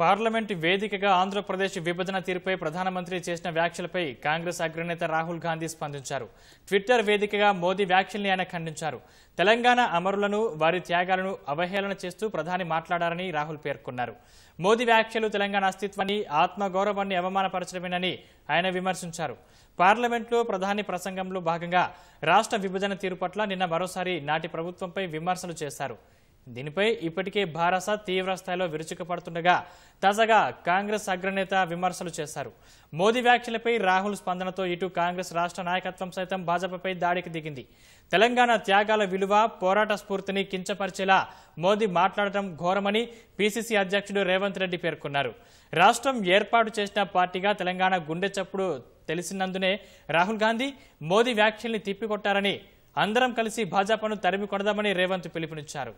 parliament వేదికగా ఆంధ్రప్రదేశ్ విభజన తీరుపై ప్రధానమంత్రి చేసిన వ్యాఖ్యలపై కాంగ్రెస్ అగ్రనేత రాహుల్ గాంధీ స్పందించారు ట్విట్టర్ వేదికగా మోదీ వ్యాఖ్యల్ని ఆయన ఖండించారు తెలంగాణ అమరులను వారి త్యాగాలను అవహేళన చేస్తూ ప్రధాని మాట్లాడారని రాహుల్ పేర్కొన్నారు మోదీ వ్యాఖ్యలు తెలంగాణ అస్తిత్వాన్ని ఆత్మగౌరవాన్ని అవమానపరచడమేనని ఆయన విమర్శించారు పార్లమెంట్లో ప్రధాని ప్రసంగంలో భాగంగా రాష్ట్ర విభజన తీరు పట్ల నిన్న మరోసారి నాటి ప్రభుత్వంపై విమర్శలు చేశారు దీనిపై ఇప్పటికే భారస తీవ్ర స్థాయిలో విరుచుకుపడుతుండగా తాజాగా కాంగ్రెస్ అగ్రనేత విమర్శలు చేశారు మోదీ వ్యాఖ్యలపై రాహుల్ స్పందనతో ఇటు కాంగ్రెస్ రాష్ట్ర నాయకత్వం సైతం భాజపాపై దాడికి దిగింది తెలంగాణ త్యాగాల విలువ పోరాట స్ఫూర్తిని కించపరిచేలా మోదీ మాట్లాడటం ఘోరమని పీసీసీ అధ్యక్షుడు రేవంత్ రెడ్డి పేర్కొన్నారు రాష్ట్రం ఏర్పాటు చేసిన పార్టీగా తెలంగాణ గుండె చప్పుడు తెలిసినందునే రాహుల్ గాంధీ మోదీ వ్యాఖ్యల్ని తిప్పికొట్టారని అందరం కలిసి భాజపాను తరిమి కొడదామని రేవంత్ పిలుపునిచ్చారు